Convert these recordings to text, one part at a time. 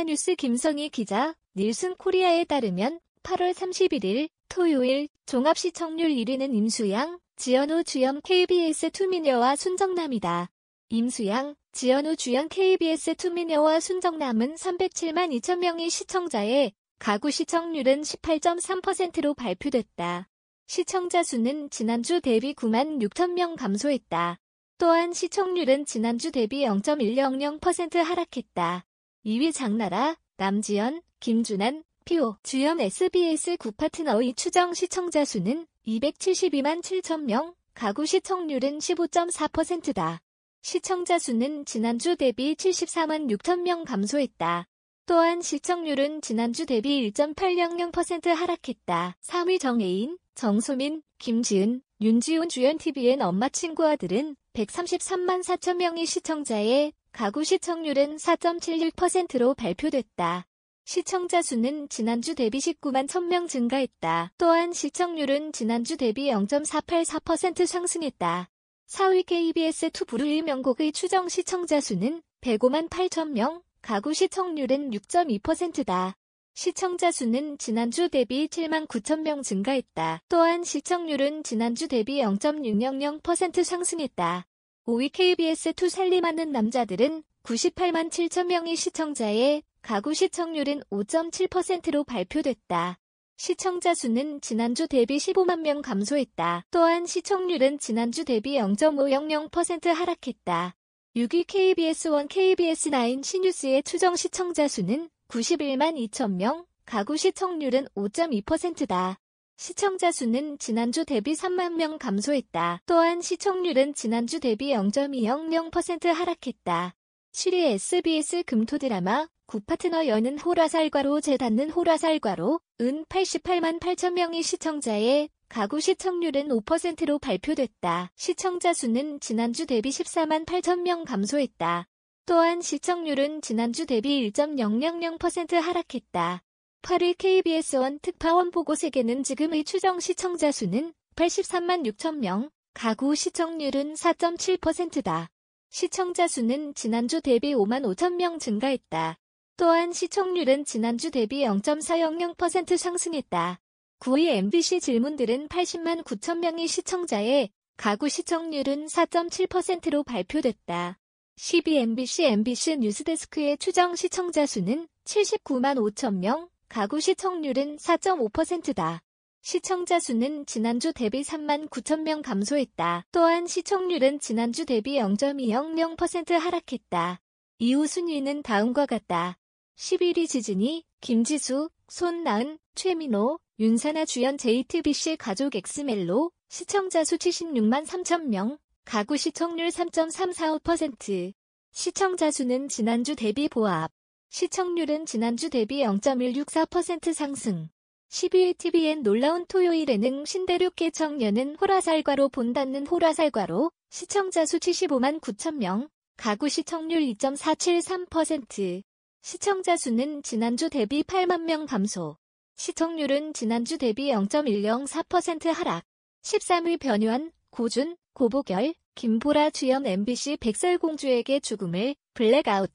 한화뉴스 김성희 기자, 닐슨 코리아에 따르면 8월 31일 토요일 종합시청률 1위는 임수양, 지연우 주연 KBS 투미녀와 순정남이다. 임수양, 지연우 주연 KBS 투미녀와 순정남은 307만 2천 명의 시청자에 가구 시청률은 18.3%로 발표됐다. 시청자 수는 지난주 대비 9만 6천 명 감소했다. 또한 시청률은 지난주 대비 0.100% 하락했다. 2위 장나라, 남지연, 김준환, 피오, 주연 SBS 9파트너의 추정 시청자 수는 272만 7천 명, 가구 시청률은 15.4%다. 시청자 수는 지난주 대비 74만 6천 명 감소했다. 또한 시청률은 지난주 대비 1.800% 하락했다. 3위 정혜인, 정소민, 김지은, 윤지훈 주연 TVN 엄마 친구 아들은 133만 4천 명이 시청자의 가구 시청률은 4.71%로 발표됐다. 시청자 수는 지난주 대비 19만 1000명 증가했다. 또한 시청률은 지난주 대비 0.484% 상승했다. 4위 KBS 투브루 1명곡의 추정 시청자 수는 105만 8천명, 가구 시청률은 6.2%다. 시청자 수는 지난주 대비 7만 9천명 증가했다. 또한 시청률은 지난주 대비 0.600% 상승했다. 5위 KBS2 살림하는 남자들은 98만 7천 명이 시청자의 가구 시청률은 5.7%로 발표됐다. 시청자 수는 지난주 대비 15만 명 감소했다. 또한 시청률은 지난주 대비 0.500% 하락했다. 6위 KBS1 KBS9 신뉴스의 추정 시청자 수는 91만 2천 명, 가구 시청률은 5.2%다. 시청자 수는 지난주 대비 3만 명 감소했다. 또한 시청률은 지난주 대비 0.200% 하락했다. 7위 SBS 금토 드라마 구파트너 여는 호라살과로 재닫는 호라살과로 은 88만 8천 명이 시청자의 가구 시청률은 5%로 발표됐다. 시청자 수는 지난주 대비 14만 8천 명 감소했다. 또한 시청률은 지난주 대비 1.000% 하락했다. 8일 KBS1 특파원 보고 세계는 지금의 추정 시청자 수는 83만 6천 명, 가구 시청률은 4.7%다. 시청자 수는 지난주 대비 5만 5천 명 증가했다. 또한 시청률은 지난주 대비 0.400% 상승했다. 9위 MBC 질문들은 80만 9천 명이 시청자에 가구 시청률은 4.7%로 발표됐다. 12 MBC MBC 뉴스데스크의 추정 시청자 수는 79만 5천 명, 가구 시청률은 4.5%다. 시청자 수는 지난주 대비 3만 9천 명 감소했다. 또한 시청률은 지난주 대비 0.200% 하락했다. 이후 순위는 다음과 같다. 11위 지진이 김지수, 손나은, 최민호, 윤사나 주연 JTBC 가족 엑스멜로 시청자 수 76만 3천 명, 가구 시청률 3.345%, 시청자 수는 지난주 대비 보합. 시청률은 지난주 대비 0.164% 상승. 12일 TVN 놀라운 토요일에는 신대륙계 청년은 호라살과로 본받는 호라살과로 시청자 수 75만 9천 명, 가구 시청률 2.473%, 시청자 수는 지난주 대비 8만 명 감소, 시청률은 지난주 대비 0.104% 하락, 13위 변유한, 고준, 고보결, 김보라 주연 MBC 백설공주에게 죽음을, 블랙아웃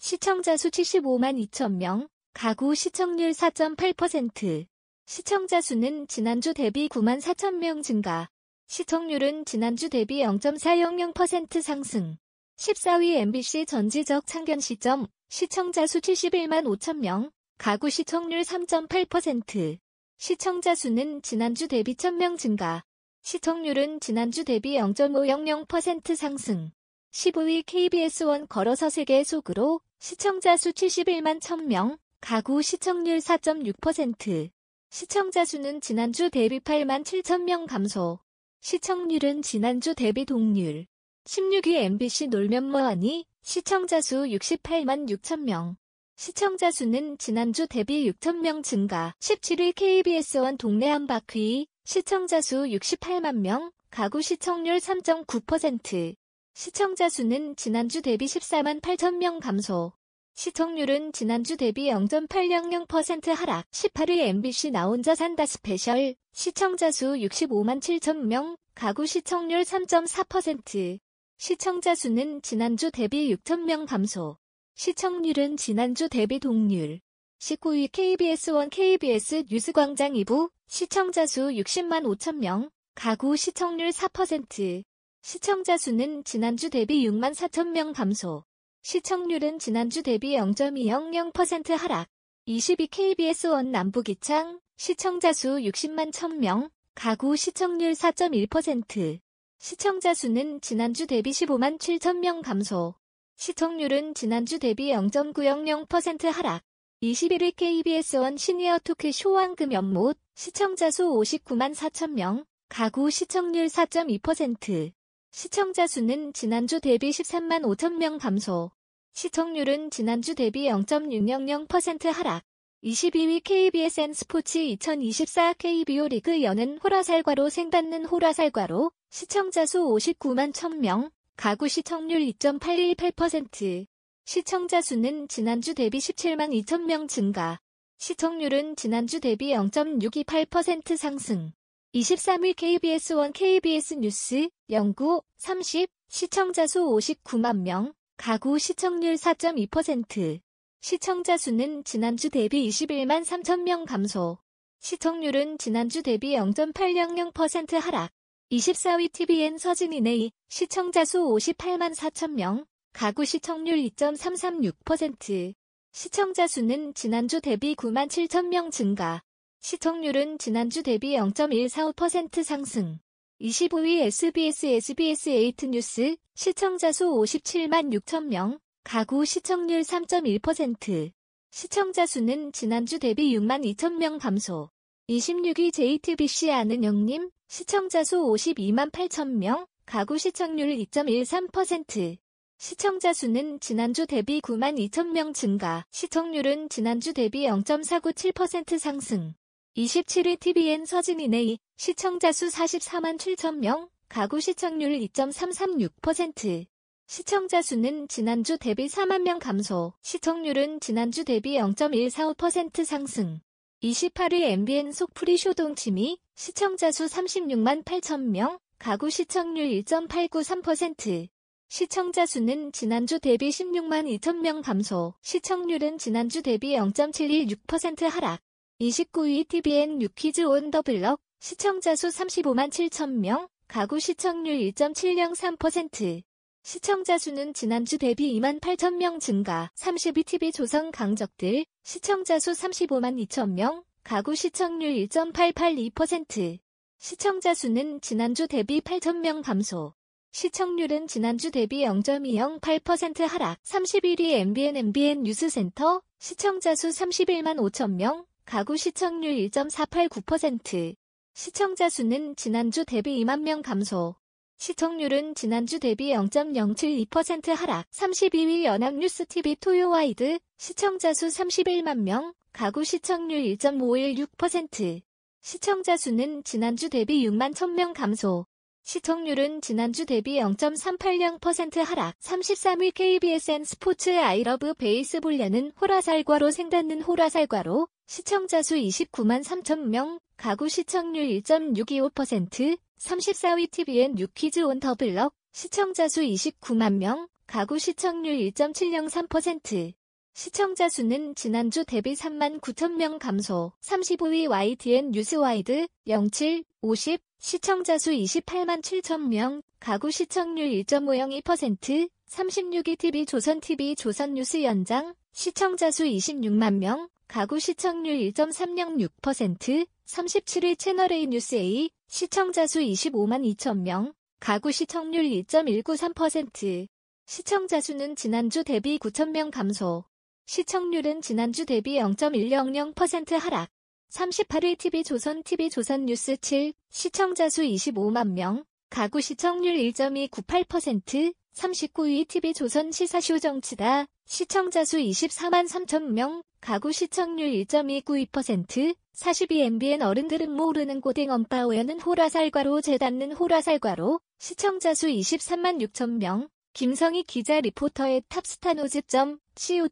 시청자 수 75만 2천 명, 가구 시청률 4.8%, 시청자 수는 지난주 대비 9만 4천 명 증가, 시청률은 지난주 대비 0.400% 상승, 14위 MBC 전지적 참견 시점, 시청자 수 71만 5천 명, 가구 시청률 3.8%, 시청자 수는 지난주 대비 1000명 증가, 시청률은 지난주 대비 0.500% 상승. 15위 KBS 1 걸어서 세계 속으로 시청자 수 71만 1000명, 가구 시청률 4.6%, 시청자 수는 지난주 대비 8만 7 0 0 0명 감소, 시청률은 지난주 대비 동률, 16위 MBC 놀면 뭐하니 시청자 수 68만 6 0 0 0명 시청자 수는 지난주 대비 6 0 0 0명 증가, 17위 KBS1 동네 한 바퀴, 시청자 수 68만 명, 가구 시청률 3.9%, 시청자 수는 지난주 대비 14만 8천 명 감소. 시청률은 지난주 대비 0.800% 하락. 18일 MBC 나 혼자 산다 스페셜. 시청자 수 65만 7천 명. 가구 시청률 3.4%. 시청자 수는 지난주 대비 6천 명 감소. 시청률은 지난주 대비 동률. 19위 KBS1 KBS 뉴스광장 2부 시청자 수 60만 5천 명, 가구 시청률 4%. 시청자 수는 지난주 대비 6만 4천 명 감소, 시청률은 지난주 대비 0.200% 하락, 22KBS1 남부기창, 시청자 수 60만 1000명, 가구 시청률 4.1%, 시청자 수는 지난주 대비 15만 7천명 감소, 시청률은 지난주 대비 0.900% 하락, 21위 KBS1 시니어 토크 쇼왕금 연못, 시청자 수 59만 4천명, 가구 시청률 4.2%, 시청자 수는 지난주 대비 13만 5천 명 감소, 시청률은 지난주 대비 0.600% 하락, 22위 KBSN 스포츠 2024 KBO 리그 여는 호라살과로 생받는 호라살과로 시청자 수 59만 1 0명 가구 시청률 2.818%, 시청자 수는 지난주 대비 17만 2천명 증가, 시청률은 지난주 대비 0.628% 상승. 23일 KBS1 KBS 뉴스 연구 30 시청자 수 59만 명, 가구 시청률 4.2%. 시청자 수는 지난주 대비 21만 3천 명 감소. 시청률은 지난주 대비 0.800% 하락. 24위 TVN 서진인의 시청자 수 58만 4천 명, 가구 시청률 2.336%. 시청자 수는 지난주 대비 9만 7천 명 증가. 시청률은 지난주 대비 0.145% 상승. 25위 SBS SBS 8 뉴스 시청자 수 57만 6천 명, 가구 시청률 3.1%. 시청자 수는 지난주 대비 6만 2천 명 감소. 26위 JTBC 아는영님 시청자 수 52만 8천 명, 가구 시청률 2.13%. 시청자 수는 지난주 대비 9만 2천 명 증가, 시청률은 지난주 대비 0.497% 상승. 27위 TVN 서지민의 시청자 수 44만 7천 명, 가구 시청률 2.336%. 시청자 수는 지난주 대비 4만 명 감소, 시청률은 지난주 대비 0.145% 상승. 28위 MBN 속풀이 쇼동 치미 시청자 수 36만 8천 명, 가구 시청률 1.893%. 시청자 수는 지난주 대비 16만 2천 명 감소, 시청률은 지난주 대비 0.716% 하락. 29위 TVN 뉴퀴즈 온 더 블럭 시청자 수 35만 7천 명, 가구 시청률 1.703%. 시청자 수는 지난주 대비 2만 8천 명 증가, 32TV 조성 강적들, 시청자 수 35만 2천 명, 가구 시청률 1.882%. 시청자 수는 지난주 대비 8천 명 감소. 시청률은 지난주 대비 0.208% 하락. 31위 MBN MBN 뉴스센터 시청자 수 31만 5천 명, 가구 시청률 1.489%, 시청자 수는 지난주 대비 2만 명 감소, 시청률은 지난주 대비 0.072% 하락, 32위 연합뉴스TV 토요와이드, 시청자 수 31만 명, 가구 시청률 1.516%, 시청자 수는 지난주 대비 6만 1000명 감소, 시청률은 지난주 대비 0.380% 하락 33위 KBSN 스포츠 아이러브 베이스볼야는 호라살과로 생닫는 호라살과로 시청자 수 29만 3천 명, 가구 시청률 1.625%, 34위 TVN 뉴퀴즈 온 더블럭, 시청자 수 29만 명, 가구 시청률 1.703%. 시청자 수는 지난주 대비 3만 9천 명 감소, 35위 YTN 뉴스와이드 07, 50, 시청자 수 28만 7천 명, 가구 시청률 1.502%, 36위 TV 조선TV 조선뉴스 연장, 시청자 수 26만 명, 가구 시청률 1.306%, 37위 채널A 뉴스A, 시청자 수 25만 2천 명, 가구 시청률 1.193%, 시청자 수는 지난주 대비 9천 명 감소, 시청률은 지난주 대비 0.100% 하락, 38위 TV조선 TV조선 뉴스 7, 시청자 수 25만 명, 가구 시청률 1.298%, 39위 TV조선 시사쇼 정치다, 시청자 수 24만 3천 명, 가구 시청률 1.292%, 42MBN 어른들은 모르는 고댕 엄빠오연은 호라살과로 재닿는 호라살과로, 시청자 수 23만 6천 명, 김성희 기자 리포터의 탑스타 노즈점 o m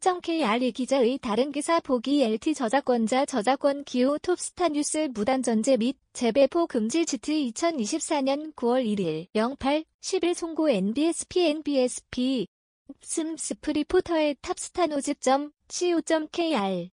co.kr 이 기자의 다른 기사 보기 LT 저작권자 저작권 기호 톱스타 뉴스 무단 전제 및 재배포 금지 지트 2024년 9월 1일 08 11 송고 NBSP NBSP 슴 스프리포터의 탑스타노즈.co.kr